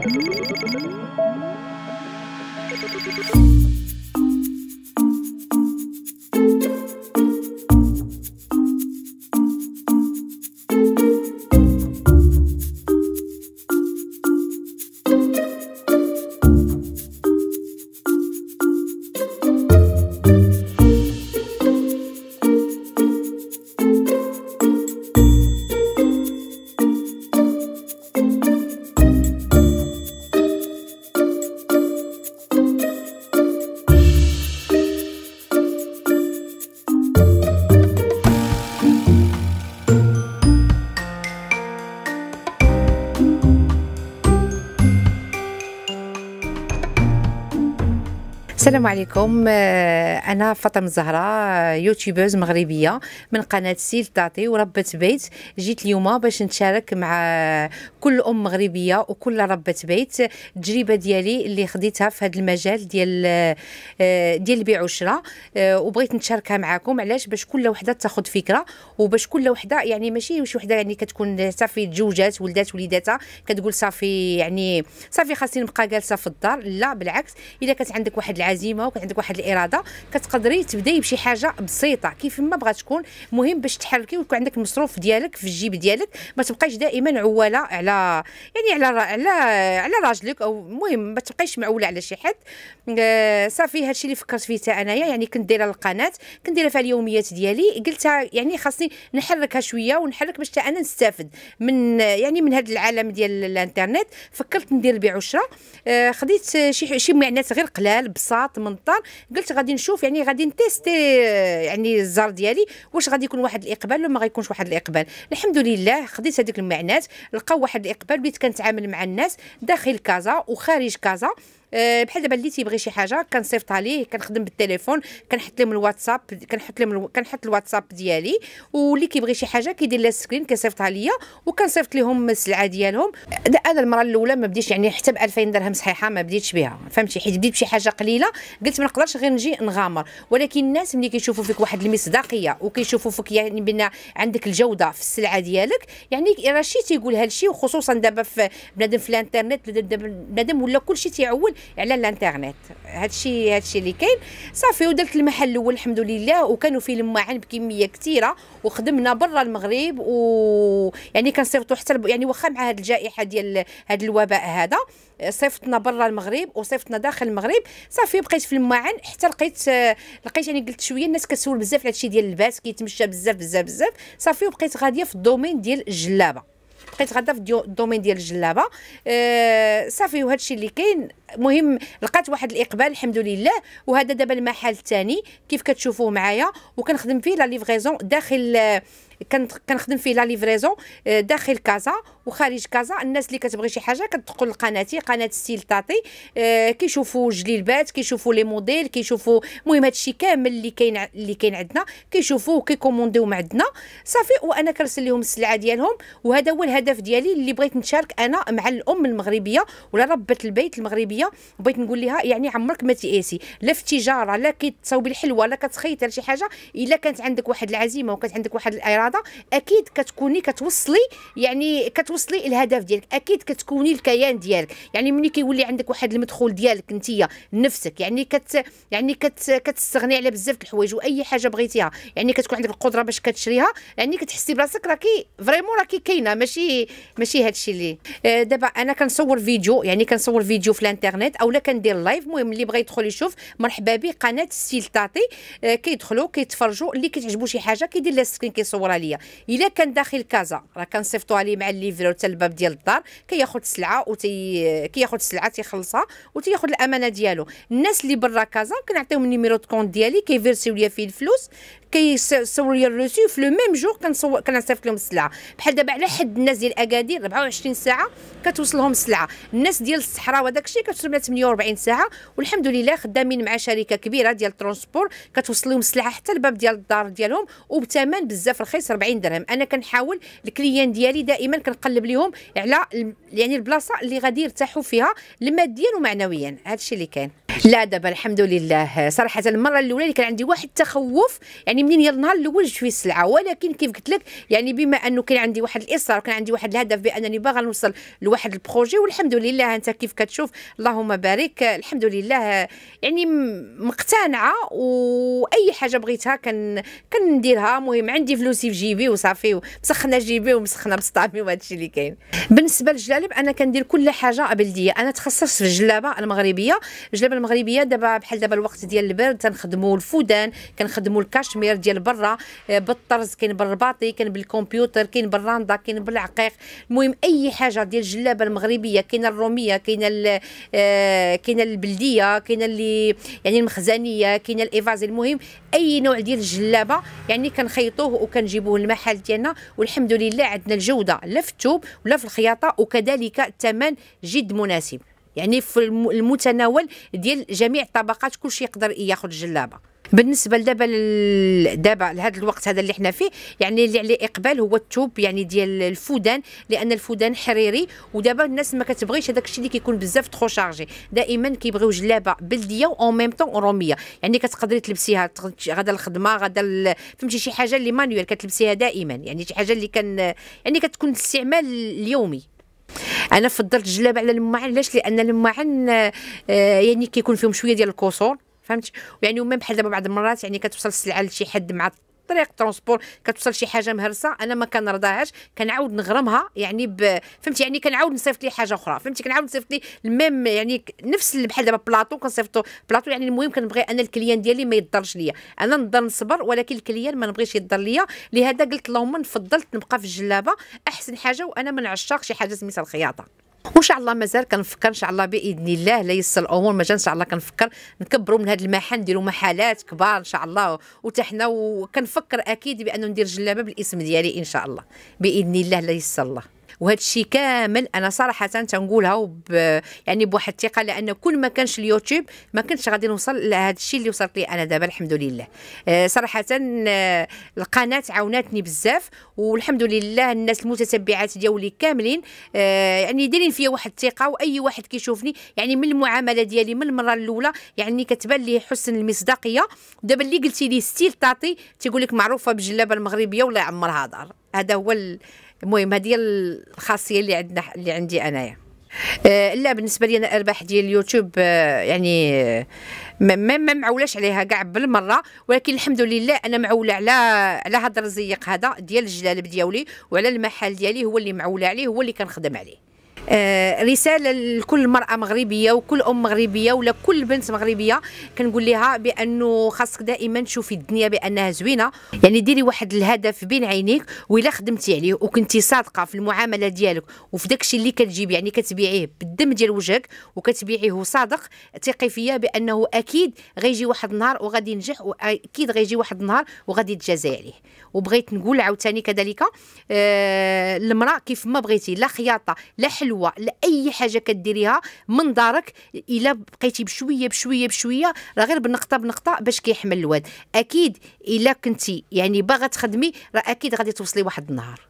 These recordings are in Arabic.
Thank you. السلام عليكم آه، انا فاطمه الزهراء آه، يوتيوبرز مغربيه من قناه سيل تعطي وربة بيت جيت اليوم باش نتشارك مع كل ام مغربيه وكل ربة بيت التجربه ديالي اللي خديتها في هذا المجال ديال آه، ديال البيع والشراء وبغيت نتشاركها معكم علاش باش كل وحده تاخذ فكره وباش كل وحده يعني ماشي شي وحده يعني كتكون صافي تزوجات ولدات وليداتها كتقول صافي يعني صافي خاصني نبقى جالسه في الدار لا بالعكس الا كانت عندك واحد العزيز العزيمه وكان عندك واحد الاراده كتقدري تبداي بشي حاجه بسيطه كيف ما بغات تكون مهم باش تحركي ويكون عندك المصروف ديالك في الجيب ديالك ما تبقايش دائما عواله على يعني على على على راجلك او المهم ما تبقايش معوله على شي حد آه، صافي هادشي اللي فكرت فيه حتى انايا يعني كنت دايره القناه كنت دايره فيها اليوميات ديالي قلت يعني خاصني نحركها شويه ونحرك باش حتى انا نستافد من يعني من هذا العالم ديال الانترنت فكرت ندير بيع وشرا آه، خديت شي شي معنات غير قلال بساط 18 من الدار قلت غادي نشوف يعني غادي نتيستي آه، يعني الزر ديالي واش غادي يكون واحد الاقبال ولا ما غيكونش واحد الاقبال الحمد لله خديت هذيك المعنات لقاو واحد الاقبال بديت كنتعامل مع الناس داخل كازا وخارج كازا آه، بحال دابا اللي تيبغي شي حاجه كنصيفطها ليه كنخدم بالتليفون كنحط لهم الواتساب كنحط لهم كنحط الواتساب ديالي واللي كيبغي شي حاجه كيدير لها سكرين كيصيفطها ليا وكنصيفط لهم السلعه ديالهم انا المره الاولى ما بديتش يعني حتى ب 2000 درهم صحيحه ما بديتش بها فهمتي حيت بديت بشي حاجه قليله قلت ما نقدرش غير نجي نغامر ولكن الناس ملي كيشوفوا فيك واحد المصداقيه وكيشوفوا فيك يعني بان عندك الجوده في السلعه ديالك يعني راه شي تيقول هذا وخصوصا دابا في بنادم في الانترنت بنادم ولا كلشي تيعول على الانترنت هادشي هادشي اللي كاين صافي ودرت المحل الاول الحمد لله وكانوا فيه الماعن بكميه كثيره وخدمنا برا المغرب و يعني كنصيفطوا حتى الب... يعني واخا مع هاد الجائحه ديال هاد الوباء هذا صيفطنا برا المغرب وصيفطنا داخل المغرب صافي بقيت في الماعن حتى لقيت لقيت يعني قلت شويه الناس كتسول بزاف على هادشي ديال اللباس كيتمشى بزاف بزاف بزاف صافي وبقيت غاديه في الدومين ديال الجلابه بقيت غدا في الدومين ديال الجلابه أه صافي وهذا الشيء اللي كاين مهم لقات واحد الاقبال الحمد لله وهذا دابا المحل الثاني كيف كتشوفوه معايا وكنخدم فيه لا ليفغيزون داخل آه، كنخدم فيه لا ليفريزون آه، داخل كازا وخارج كازا الناس اللي كتبغي شي حاجه كتدخل لقناتي قناه ستيل طاطي آه، كيشوفوا جليلبات كيشوفوا لي موديل كيشوفوا المهم هادشي كامل اللي كاين اللي كاين عندنا كيشوفوه وكيكومونديو مع عندنا صافي وانا كنرسل لهم السلعه ديالهم وهذا هو الهدف ديالي اللي بغيت نشارك انا مع الام المغربيه ولا ربه البيت المغربيه بغيت نقول لها يعني عمرك ما تيأسي لا في التجاره لا كتصاوبي الحلوه لا كتخيطي شي حاجه الا كانت عندك واحد العزيمه وكانت عندك واحد الاراده الرياضه اكيد كتكوني كتوصلي يعني كتوصلي الهدف ديالك اكيد كتكوني الكيان ديالك يعني ملي كيولي عندك واحد المدخول ديالك انتيا نفسك يعني كت يعني كت كتستغني على بزاف د الحوايج واي حاجه بغيتيها يعني كتكون عندك القدره باش كتشريها يعني كتحسي براسك راكي فريمون راكي كاينه ماشي ماشي هادشي اللي آه، دابا انا كنصور فيديو يعني كنصور فيديو في الانترنت اولا كندير لايف المهم اللي بغى يدخل يشوف مرحبا به قناه ستيل تاتي آه، كيدخلوا كيتفرجوا اللي كتعجبو شي حاجه كيدير لها سكرين كيصورها عليا الا كان داخل كازا راه كنصيفطوها ليه مع الليفرو حتى الباب ديال الدار كياخذ السلعه وتي كياخذ السلعه تيخلصها وتياخذ الامانه ديالو الناس اللي برا كازا كنعطيهم النيميرو دو كونت ديالي كيفيرسيو ليا فيه الفلوس كيصور لي الروسي في لو ميم جور كنصور كنصيفط لهم السلعه بحال دابا على حد الناس ديال اكادير 24 ساعه كتوصلهم السلعه الناس ديال الصحراء وداك الشيء كتوصل لها 48 ساعه والحمد لله خدامين مع شركه كبيره ديال الترونسبور كتوصل لهم السلعه حتى الباب ديال الدار ديالهم وبثمن بزاف رخيص 50 40 درهم انا كنحاول الكليان ديالي دائما كنقلب لهم على يعني البلاصه اللي غادي يرتاحوا فيها لماديا ومعنويا هذا الشيء اللي كان لا دابا الحمد لله صراحه المره الاولى اللي كان عندي واحد التخوف يعني منين يلا النهار الاول شويه السلعه ولكن كيف قلت لك يعني بما انه كان عندي واحد الاصرار وكان عندي واحد الهدف بانني باغا نوصل لواحد البروجي والحمد لله انت كيف كتشوف اللهم بارك الحمد لله يعني مقتنعه واي حاجه بغيتها كن كنديرها المهم عندي فلوسي في جيبي وصافي مسخنه جيبي ومسخنه بسطامي وهذا الشيء اللي كاين بالنسبه للجلالب انا كندير كل حاجه بلديه انا تخصصت في الجلابه المغربيه الجلابه المغربية المغربيه دابا بحال دابا الوقت ديال البرد تنخدموا الفودان كنخدموا الكاشمير ديال برا آه، بالطرز كاين بالرباطي كاين بالكمبيوتر كاين بالراندا كاين بالعقيق المهم اي حاجه ديال الجلابه المغربيه كاين الروميه كاين آه، كاين البلديه كاين اللي يعني المخزنيه كاين الايفازي المهم اي نوع ديال الجلابه يعني كنخيطوه وكنجيبوه للمحل ديالنا والحمد لله عندنا الجوده لا في الثوب ولا في الخياطه وكذلك الثمن جد مناسب يعني في المتناول ديال جميع الطبقات كلشي يقدر ياخذ جلابه بالنسبه لدابا دابا لهذا الوقت هذا اللي حنا فيه يعني اللي عليه اقبال هو التوب يعني ديال الفودان لان الفودان حريري ودابا الناس ما كتبغيش هذاك الشيء اللي كيكون بزاف ترو شارجي دائما كيبغيو جلابه بلديه اون ميم طون روميه يعني كتقدري تلبسيها غدا الخدمه غدا فهمتي شي حاجه اللي مانيوال كتلبسيها دائما يعني شي حاجه اللي كان يعني كتكون الاستعمال اليومي انا فضلت الجلاب على الماعن علاش لان الماعن آه، يعني كيكون فيهم شويه ديال الكسور فهمت يعني وما بحال دابا بعض المرات يعني كتوصل السلعه لشي حد مع طريق ترونسبور كتوصل شي حاجه مهرسه انا ما كنرضاهاش كنعاود نغرمها يعني ب... فهمتي يعني كنعاود نصيفط لي حاجه اخرى فهمتي كنعاود نصيفط لي الميم يعني نفس بحال دابا بلاطو كنصيفطو بلاطو يعني المهم كنبغي انا الكليان ديالي ما يضرش ليا انا نضل نصبر ولكن الكليان ما نبغيش يضر ليا لهذا قلت اللهم فضلت نبقى في الجلابه احسن حاجه وانا ما عشاق شي حاجه سميتها الخياطه وان شاء الله مازال كنفكر ان شاء الله باذن الله لا يسر الامور مازال ان شاء الله كنفكر نكبروا من هذا المحل نديروا محلات كبار ان شاء الله وتحنا وكنفكر اكيد بانه ندير جلابه بالاسم ديالي ان شاء الله باذن الله لا يسر الله وهذا الشيء كامل انا صراحه تنقولها وب يعني بواحد الثقه لان كل ما كانش اليوتيوب ما كنتش غادي نوصل لهذا الشيء اللي وصلت ليه انا دابا الحمد لله آه، صراحه آه، القناه عاوناتني بزاف والحمد لله الناس المتتبعات ديالي كاملين آه، يعني دايرين فيا واحد الثقه واي واحد كيشوفني يعني من المعامله ديالي من المره الاولى يعني كتبان لي حسن المصداقيه دابا اللي قلتي لي ستيل طاطي تيقول لك معروفه بالجلابه المغربيه ولا عمرها دار هذا هو المهم هذه الخاصيه اللي عندنا اللي عندي انايا آه، لا بالنسبه لي انا الارباح ديال اليوتيوب آه، يعني ما ما معولاش عليها كاع بالمره ولكن الحمد لله انا معوله على على هذا الرزيق هذا ديال الجلالب ديالي وعلى المحل ديالي هو اللي معوله عليه هو اللي كنخدم عليه آه، رساله لكل مراه مغربيه وكل ام مغربيه ولا كل بنت مغربيه كنقول لها بانه خاصك دائما تشوفي الدنيا بانها زوينه يعني ديري واحد الهدف بين عينيك والا خدمتي عليه وكنتي صادقه في المعامله ديالك وفي داكشي اللي كتجيب يعني كتبيعيه بالدم ديال وجهك وكتبيعيه صادق ثقي فيا بانه اكيد غيجي واحد النهار وغادي ينجح واكيد غيجي واحد النهار وغادي يتجازى عليه وبغيت نقول عاوتاني كذلك آه المراه كيف ما بغيتي لا خياطه لا حلوه ايوا لاي حاجه كديريها من دارك الا بقيتي بشويه بشويه بشويه راه غير بنقطه بنقطه باش كيحمل الواد اكيد الا كنتي يعني باغا تخدمي راه اكيد غادي توصلي واحد النهار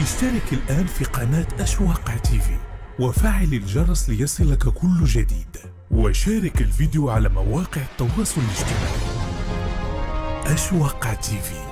اشترك الان في قناه اشواق تيفي وفعل الجرس ليصلك كل جديد وشارك الفيديو على مواقع التواصل الاجتماعي أشواق في